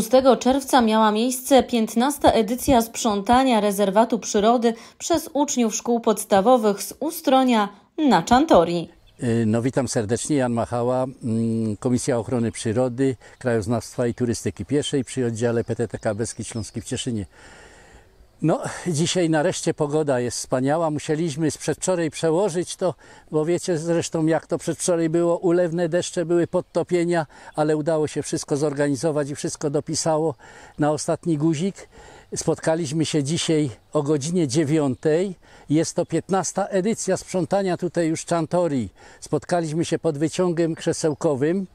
6 czerwca miała miejsce 15. edycja sprzątania rezerwatu przyrody przez uczniów szkół podstawowych z Ustronia na Czantori. E, no witam serdecznie, Jan Machała, mm, Komisja Ochrony Przyrody, Krajoznawstwa i Turystyki Pieszej przy oddziale PTTK Beski Śląski w Cieszynie. No, dzisiaj nareszcie pogoda jest wspaniała. Musieliśmy z przedwczoraj przełożyć to, bo wiecie zresztą jak to przedwczoraj było. Ulewne deszcze były podtopienia, ale udało się wszystko zorganizować i wszystko dopisało na ostatni guzik. Spotkaliśmy się dzisiaj o godzinie 9. Jest to 15. edycja sprzątania tutaj już Czantorii. Spotkaliśmy się pod wyciągiem krzesełkowym.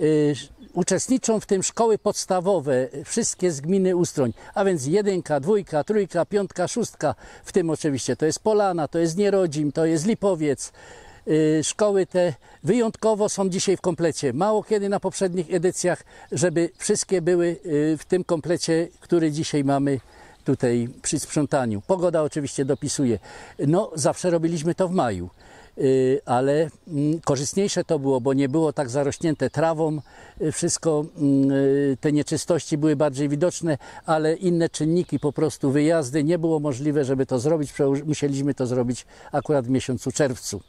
Y, uczestniczą w tym szkoły podstawowe, wszystkie z gminy Ustroń, a więc jedynka, dwójka, trójka, piątka, szóstka, w tym oczywiście to jest Polana, to jest Nierodzim, to jest Lipowiec. Y, szkoły te wyjątkowo są dzisiaj w komplecie. Mało kiedy na poprzednich edycjach, żeby wszystkie były y, w tym komplecie, który dzisiaj mamy tutaj przy sprzątaniu. Pogoda oczywiście dopisuje. No, zawsze robiliśmy to w maju. Y, ale mm, korzystniejsze to było, bo nie było tak zarośnięte trawą, y, wszystko mm, y, te nieczystości były bardziej widoczne, ale inne czynniki, po prostu wyjazdy, nie było możliwe, żeby to zrobić, musieliśmy to zrobić akurat w miesiącu czerwcu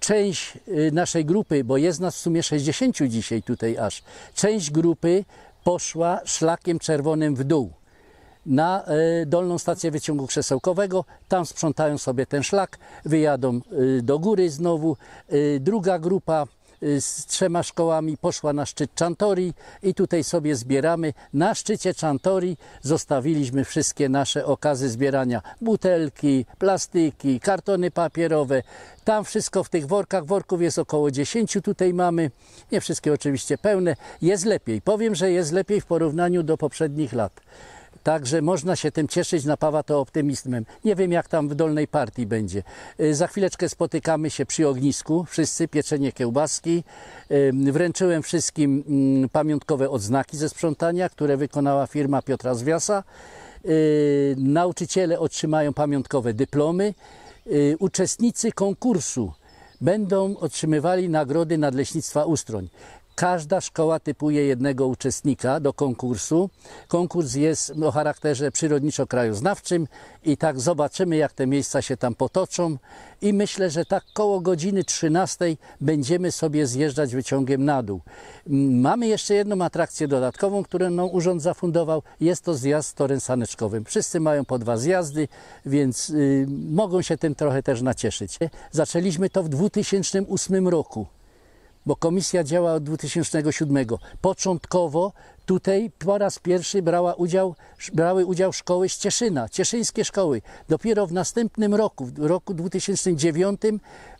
część naszej grupy, bo jest nas w sumie 60 dzisiaj tutaj aż, część grupy poszła szlakiem czerwonym w dół na e, dolną stację wyciągu krzesełkowego, tam sprzątają sobie ten szlak, wyjadą e, do góry znowu. E, druga grupa z trzema szkołami poszła na szczyt Czantori i tutaj sobie zbieramy. Na szczycie Czantori zostawiliśmy wszystkie nasze okazy zbierania. Butelki, plastiki, kartony papierowe. Tam wszystko w tych workach. Worków jest około 10 tutaj mamy. Nie wszystkie oczywiście pełne. Jest lepiej. Powiem, że jest lepiej w porównaniu do poprzednich lat. Także można się tym cieszyć, napawa to optymizmem. Nie wiem, jak tam w dolnej partii będzie. Y, za chwileczkę spotykamy się przy ognisku, wszyscy, pieczenie kiełbaski. Y, wręczyłem wszystkim mm, pamiątkowe odznaki ze sprzątania, które wykonała firma Piotra Zwiasa. Y, nauczyciele otrzymają pamiątkowe dyplomy. Uczestnicy konkursu będą otrzymywali nagrody Nadleśnictwa Ustroń. Każda szkoła typuje jednego uczestnika do konkursu. Konkurs jest o charakterze przyrodniczo-krajoznawczym i tak zobaczymy, jak te miejsca się tam potoczą. I myślę, że tak koło godziny 13 będziemy sobie zjeżdżać wyciągiem na dół. Mamy jeszcze jedną atrakcję dodatkową, którą no, urząd zafundował. Jest to zjazd torem saneczkowym. Wszyscy mają po dwa zjazdy, więc y, mogą się tym trochę też nacieszyć. Zaczęliśmy to w 2008 roku bo komisja działa od 2007. Początkowo tutaj po raz pierwszy brała udział, brały udział szkoły z Cieszyna, cieszyńskie szkoły. Dopiero w następnym roku, w roku 2009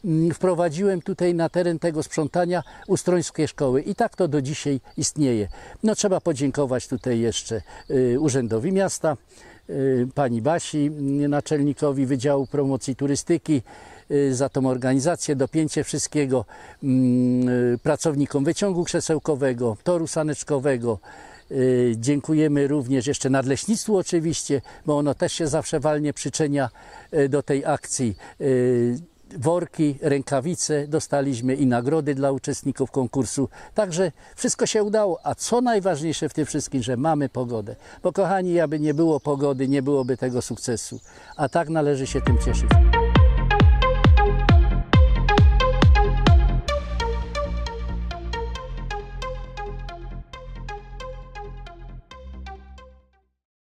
mm, wprowadziłem tutaj na teren tego sprzątania ustrońskie szkoły i tak to do dzisiaj istnieje. No trzeba podziękować tutaj jeszcze y, Urzędowi Miasta, y, pani Basi, naczelnikowi Wydziału Promocji Turystyki, Y, za tą organizację, dopięcie wszystkiego mm, y, pracownikom wyciągu krzesełkowego, toru saneczkowego. Y, dziękujemy również jeszcze nadleśnictwu oczywiście, bo ono też się zawsze walnie przyczynia do tej akcji worki, rękawice, dostaliśmy i nagrody dla uczestników konkursu. Także wszystko się udało. A co najważniejsze w tym wszystkim, że mamy pogodę. Bo kochani, aby nie było pogody, nie byłoby tego sukcesu. A tak należy się tym cieszyć.